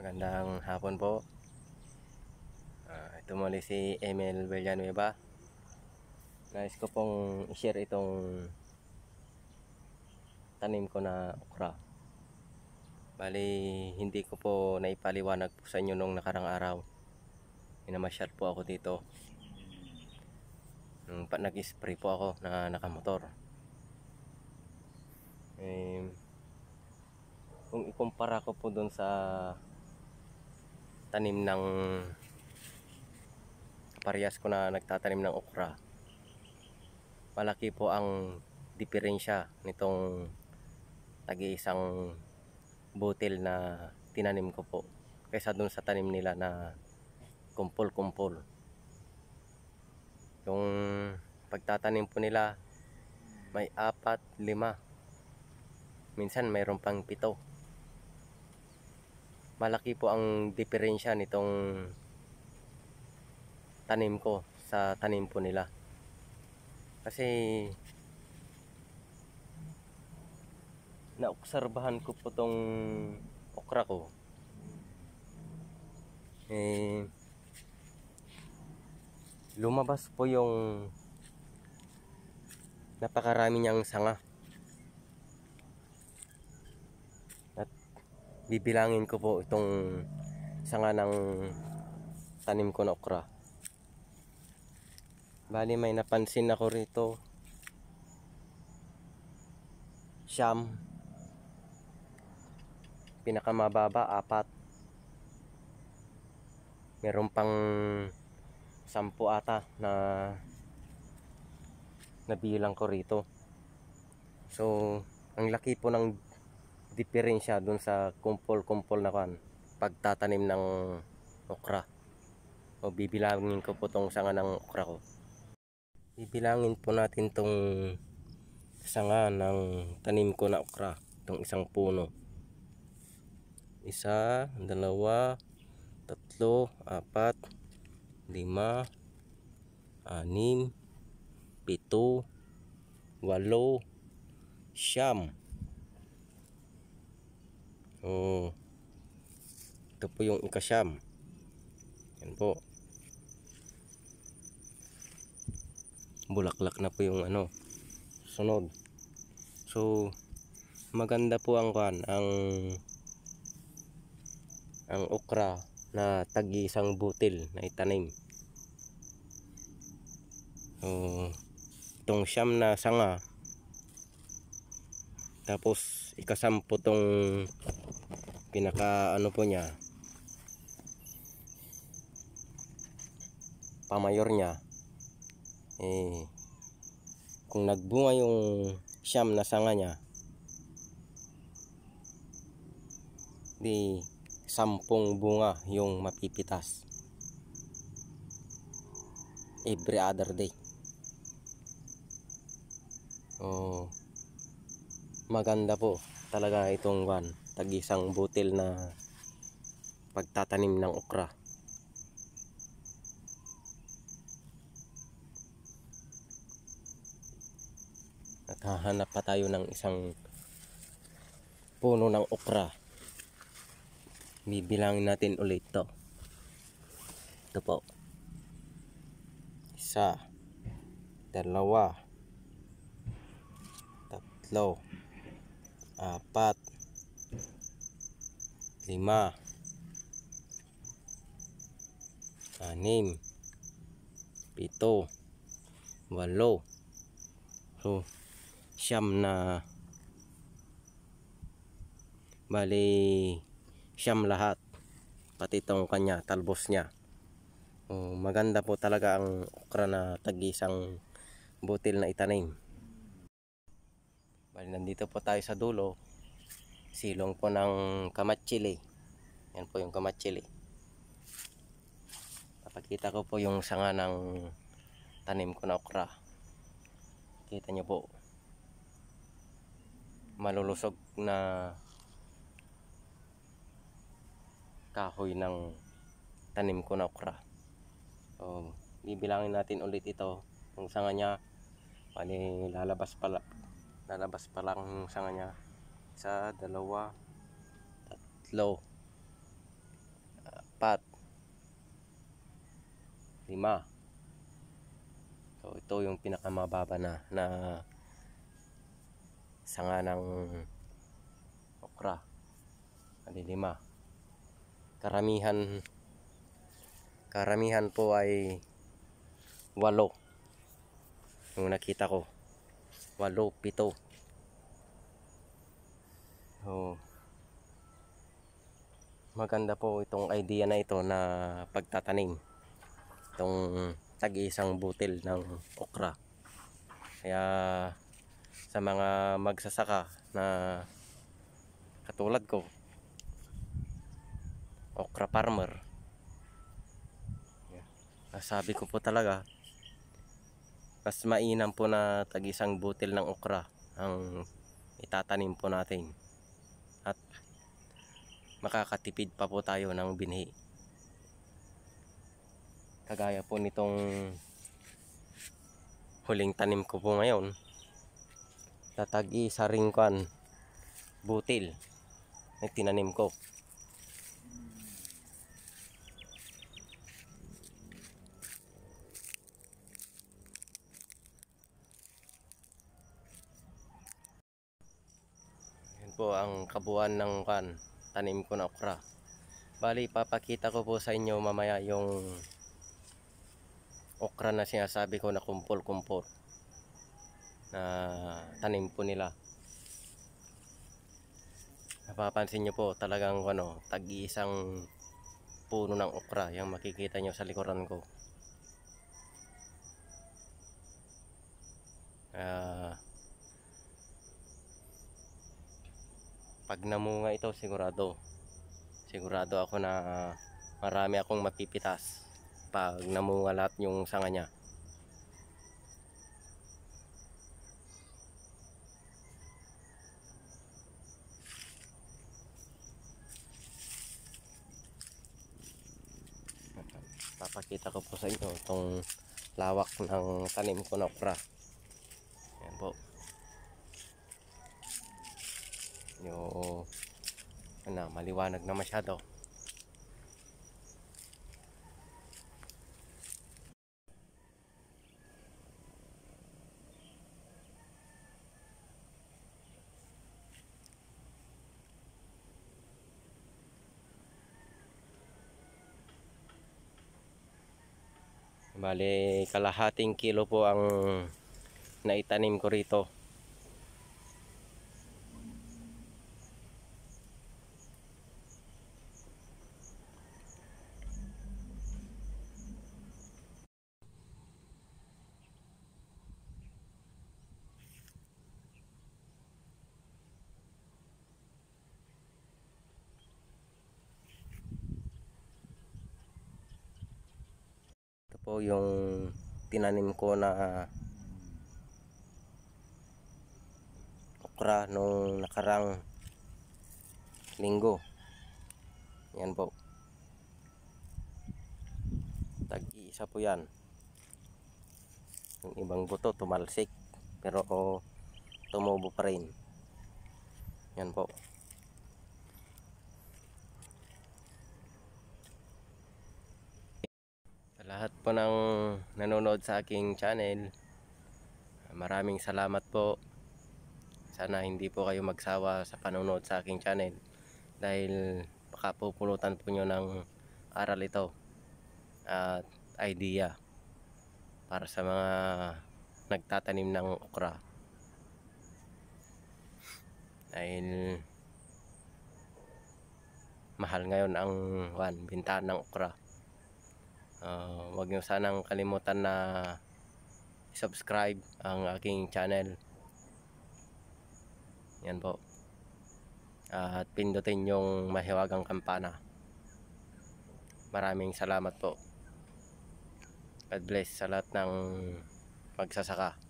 Magandang hapon po. Uh, ito muli si Emil Villanueva. Nais ko pong i-share itong tanim ko na okra. Bali, hindi ko po naipaliwanag po sa inyo nung nakarang araw. Minamasyal po ako dito. Nung nag-spray po ako na nakamotor. Eh, kung ikumpara ko po doon sa tanim ng parehas ko na nagtatanim ng okra malaki po ang diferensya nitong tag isang butil na tinanim ko po kaysa dun sa tanim nila na kumpol-kumpol yung pagtatanim po nila may apat, lima minsan mayroon pang pito malaki po ang diferensya nitong tanim ko sa tanim po nila kasi naobserbahan ko po tong okra ko eh lumabas po yung napakarami niyang sanga bibilangin ko po itong sanga ng tanim ko na okra bali may napansin ako rito siyam pinakamababa apat meron pang sampu ata na nabilang ko rito so ang laki po ng diferensya dun sa kumpol-kumpol na kan pagtatanim ng okra o bibilangin ko po tong sanga ng okra ko bibilangin po natin tong sanga ng tanim ko na okra tong isang puno isa, dalawa tatlo, apat lima anim pito walo siyam Hmm. Ito po yung ikasyam. Yan po. Bulaklak na po yung ano, sunod. So, maganda po ang kan, ang ang okra na tagi isang butil na itanim. So, itong siyam na sanga tapos ikasampo tong pinaka ano po niya pamayor niya eh kung nagbunga yung siyam na sanga niya di sampung bunga yung mapipitas every other day oh maganda po talaga itong one tag isang butil na pagtatanim ng okra at hahanap pa tayo ng isang puno ng okra bibilangin natin ulit to ito po isa dalawa tatlo apat lima anim pito walo so siyam na bali siyam lahat pati itong kanya talbos niya oh, maganda po talaga ang okra na tag butil na itanim bali nandito po tayo sa dulo silong po ng kamatsili yan po yung kamatsili papakita ko po yung sanga ng tanim ko na okra kita nyo po malulusog na kahoy ng tanim ko na okra so bibilangin natin ulit ito yung sanga nya bali lalabas pala lalabas pa lang yung sanga nya isa, dalawa, tatlo, apat, lima. So ito yung pinakamababa na na sanga ng okra. Ano lima. Karamihan karamihan po ay walo. Yung nakita ko. Walo, pito. Oh. Maganda po itong idea na ito na pagtatanim. Itong tag-isang butil ng okra. Kaya sa mga magsasaka na katulad ko, okra farmer, sabi ko po talaga, mas mainam po na tag-isang butil ng okra ang itatanim po natin makakatipid pa po tayo ng binhi kagaya po nitong huling tanim ko po ngayon tatagi sa ringkwan butil na tinanim ko yan po ang kabuuan ng kan tanim ko na okra. Bali, papakita ko po sa inyo mamaya yung okra na sinasabi ko na kumpol-kumpol na tanim po nila. Napapansin nyo po talagang ano, tag-iisang puno ng okra yung makikita nyo sa likuran ko. Ah... Uh, pag namunga ito sigurado sigurado ako na uh, marami akong mapipitas pag namunga lahat yung sanga niya papakita ko po sa inyo itong lawak ng tanim ko na okra yan po o ano, maliwanag na masyado. Bale, kalahating kilo po ang naitanim ko rito. po yung tinanim ko na okra nung nakarang linggo yan po tag isa po yan yung ibang buto tumalsik pero oh, tumubo pa rin yan po lahat po ng nanonood sa aking channel maraming salamat po sana hindi po kayo magsawa sa panonood sa aking channel dahil baka pupulutan po nyo ng aral ito at idea para sa mga nagtatanim ng okra dahil mahal ngayon ang one, binta ng okra uh, ah, wag niyo sanang kalimutan na subscribe ang aking channel yan po uh, at pindutin yung mahiwagang kampana maraming salamat po God bless sa lahat ng pagsasaka